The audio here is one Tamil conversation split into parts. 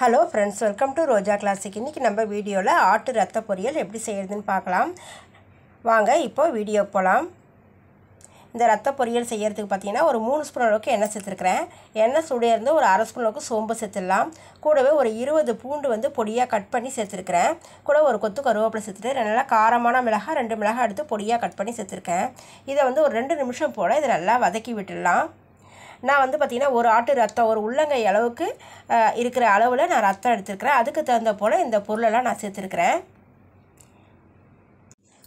hello friends welcome to Roja classic இன்றைக்கி நம்ம வீடியோவில் ஆட்டு ரத்த பொரியல் எப்படி செய்கிறதுன்னு பார்க்கலாம் வாங்க இப்போது வீடியோ போகலாம் இந்த ரத்த பொரியல் செய்கிறதுக்கு பார்த்திங்கன்னா ஒரு மூணு ஸ்பூன் அளவுக்கு எண்ணெய் சேர்த்துருக்குறேன் எண்ணெய் சுடையிருந்து ஒரு அரை ஸ்பூன் அளவுக்கு சோம்பு சேர்த்துடலாம் கூடவே ஒரு இருபது பூண்டு வந்து பொடியாக கட் பண்ணி சேர்த்துருக்கிறேன் கூட ஒரு கொத்து கருவேப்பிலை சேர்த்துட்டு நல்லா காரமான மிளகா ரெண்டு மிளகா எடுத்து பொடியாக கட் பண்ணி சேர்த்துருக்கேன் இதை வந்து ஒரு ரெண்டு நிமிஷம் போல் இதை நல்லா வதக்கி விட்டுடலாம் நான் வந்து பார்த்திங்கன்னா ஒரு ஆட்டு ரத்தம் ஒரு உள்ளங்கை அளவுக்கு இருக்கிற அளவில் நான் ரத்தம் எடுத்துருக்கிறேன் அதுக்கு தகுந்த போல் இந்த பொருளெல்லாம் நான் சேர்த்துருக்கிறேன்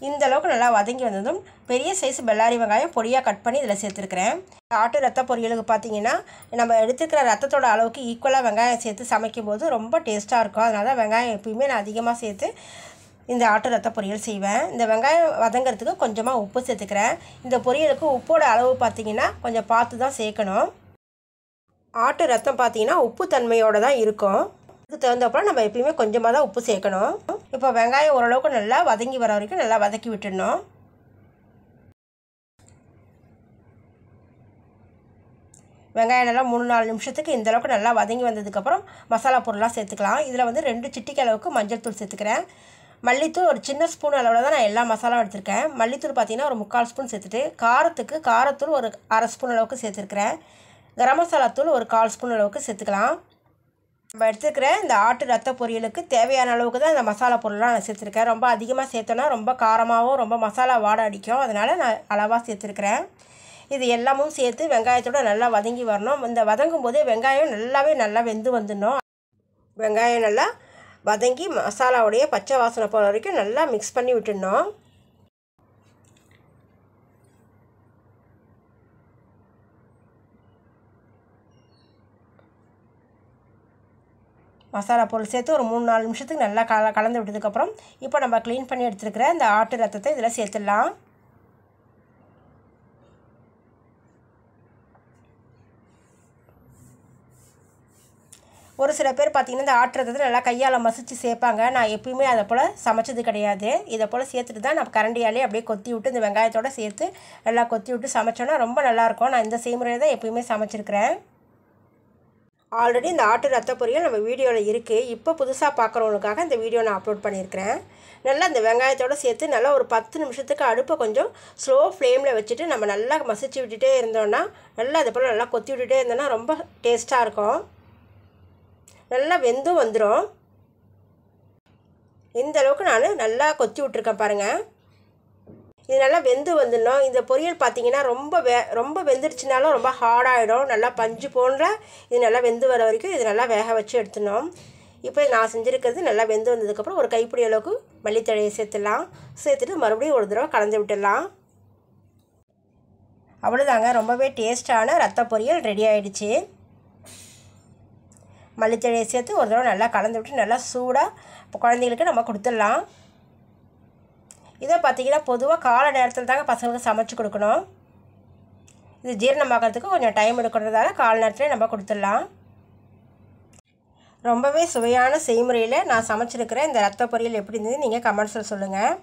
இந்த அளவுக்கு நல்லா வதங்கி வந்ததும் பெரிய சைஸ் பெல்லாரி வெங்காயம் பொடியாக கட் பண்ணி இதில் சேர்த்துருக்குறேன் ஆட்டு ரத்த பொரியலுக்கு பார்த்தீங்கன்னா நம்ம எடுத்துக்கிற ரத்தத்தோட அளவுக்கு ஈக்குவலாக வெங்காயம் சேர்த்து சமைக்கும் போது ரொம்ப டேஸ்ட்டாக இருக்கும் அதனால வெங்காயம் எப்பயுமே நான் அதிகமாக சேர்த்து இந்த ஆட்டு ரத்த பொரியல் செய்வேன் இந்த வெங்காயம் வதங்கிறதுக்கு கொஞ்சமாக உப்பு சேர்த்துக்கிறேன் இந்த பொரியலுக்கு உப்போட அளவு பார்த்திங்கன்னா கொஞ்சம் பார்த்து தான் சேர்க்கணும் ஆட்டு ரத்தம் பார்த்திங்கன்னா உப்பு தன்மையோடு தான் இருக்கும் அதுக்கு தகுந்தப்பறம் நம்ம எப்பயுமே கொஞ்சமாக தான் உப்பு சேர்க்கணும் இப்போ வெங்காயம் ஓரளவுக்கு நல்லா வதங்கி வர வரைக்கும் நல்லா வதக்கி விட்டுடணும் வெங்காயம் நல்லா மூணு நாலு நிமிஷத்துக்கு இந்தளவுக்கு நல்லா வதங்கி வந்ததுக்கப்புறம் மசாலா பொருளாக சேர்த்துக்கலாம் இதில் வந்து ரெண்டு சிட்டிக்கு அளவுக்கு மஞ்சள் தூள் சேர்த்துக்கிறேன் மல்லித்தூள் ஒரு சின்ன ஸ்பூன் அளவில் தான் நான் எல்லா மசாலாவும் எடுத்திருக்கேன் மல்லித்தூள் பார்த்திங்கன்னா ஒரு முக்கால் ஸ்பூன் சேர்த்துட்டு காரத்துக்கு காரத்தூள் ஒரு அரை ஸ்பூன் அளவுக்கு சேர்த்துருக்கிறேன் கரம் மசாலா தூள் ஒரு கால் ஸ்பூன் அளவுக்கு சேர்த்துக்கலாம் நம்ம எடுத்துக்கிற இந்த ஆட்டு ரத்த பொரியலுக்கு தேவையான அளவுக்கு தான் இந்த மசாலா பொருள்லாம் நான் சேர்த்துருக்கேன் ரொம்ப அதிகமாக சேர்த்தோன்னா ரொம்ப காரமாகவும் ரொம்ப மசாலா வாட அடிக்கும் அதனால் நான் அளவாக சேர்த்துருக்கிறேன் இது எல்லாமும் சேர்த்து வெங்காயத்தோடு நல்லா வதங்கி வரணும் இந்த வதங்கும் போதே வெங்காயம் நல்லாவே நல்லா வெந்து வந்துடணும் வெங்காயம் நல்லா வதங்கி மசாலாவுடைய பச்சை வாசனை போகிற வரைக்கும் நல்லா மிக்ஸ் பண்ணி விட்டுடணும் மசாலா பொருள் சேர்த்து ஒரு மூணு நாலு நிமிஷத்துக்கு நல்லா கல கலந்து விட்டதுக்கப்புறம் இப்போ நம்ம க்ளீன் பண்ணி எடுத்துருக்கிற இந்த ஆட்டு ரத்தத்தை இதில் சேர்த்துடலாம் ஒரு சில பேர் பார்த்திங்கன்னா இந்த ஆட்டுறதை நல்லா கையால் மசித்து சேர்ப்பாங்க நான் எப்பயுமே அதை போல் சமைச்சது கிடையாது இதை போல் சேர்த்துட்டு தான் நான் கரண்டியாலே அப்படியே கொத்தி விட்டு இந்த வெங்காயத்தோடு சேர்த்து நல்லா கொத்தி விட்டு சமைச்சோன்னா ரொம்ப நல்லாயிருக்கும் நான் இந்த செய்முறையை தான் எப்பயுமே சமைச்சிருக்கிறேன் ஆல்ரெடி இந்த ஆட்டு ரத்த பொரியல் நம்ம வீடியோவில் இருக்குது இப்போ புதுசாக பார்க்குறவங்களுக்காக இந்த வீடியோ நான் அப்லோட் பண்ணியிருக்கிறேன் நல்லா இந்த வெங்காயத்தோடு சேர்த்து நல்லா ஒரு பத்து நிமிஷத்துக்கு அடுப்பை கொஞ்சம் ஸ்லோ ஃப்ளேமில் வச்சுட்டு நம்ம நல்லா மசிச்சு விட்டுட்டே இருந்தோன்னா நல்லா அதை போல் நல்லா கொத்தி விட்டுட்டே இருந்தோன்னா ரொம்ப டேஸ்ட்டாக இருக்கும் நல்லா வெந்தும் வந்துடும் இந்த அளவுக்கு நான் நல்லா கொத்தி விட்ருக்கேன் பாருங்கள் இது நல்லா வெந்து வந்துடணும் இந்த பொரியல் பார்த்தீங்கன்னா ரொம்ப வே ரொம்ப வெந்துருச்சுனாலும் ரொம்ப ஹார்டாகிடும் நல்லா பஞ்சு போன்ற இது நல்லா வெந்து வர வரைக்கும் இது நல்லா வேக வச்சு எடுத்துனோம் இப்போ நான் செஞ்சுருக்கிறது நல்லா வெந்து வந்ததுக்கப்புறம் ஒரு கைப்பிடி அளவுக்கு மல்லித்தழையை சேர்த்துடலாம் சேர்த்துட்டு மறுபடியும் ஒரு தடவை கலந்து விட்டுடலாம் அவ்வளோதாங்க ரொம்பவே டேஸ்ட்டான ரத்த பொரியல் ரெடி ஆகிடுச்சு மல்லித்தழையை சேர்த்து ஒரு தடவை நல்லா கலந்து விட்டு நல்லா சூடாக குழந்தைங்களுக்கு நம்ம கொடுத்துடலாம் இதை பார்த்திங்கன்னா பொதுவாக கால நேரத்தில் தாங்க பசங்களுக்கு சமைச்சு கொடுக்கணும் இது ஜீரணமாகறதுக்கு கொஞ்சம் டைம் எடுக்கிறதால கால நேரத்தில் நம்ம கொடுத்துடலாம் ரொம்பவே சுவையான செய்முறையில் நான் சமைச்சிருக்கிறேன் இந்த ரத்த பொரியல் எப்படி இருந்தது நீங்கள் கமெண்ட்ஸில் சொல்லுங்கள்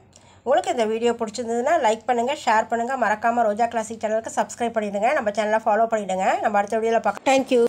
உங்களுக்கு இந்த வீடியோ பிடிச்சிருந்ததுன்னா லைக் பண்ணுங்கள் ஷேர் பண்ணுங்கள் மறக்காமல் ரோஜா கிளாசிக் சேனலுக்கு சப்ஸ்கிரைப் பண்ணிவிடுங்க நம்ம சேனலை ஃபாலோ பண்ணிவிடுங்க நம்ம அடுத்த வீடியோவில் பார்க்க தேங்க்யூ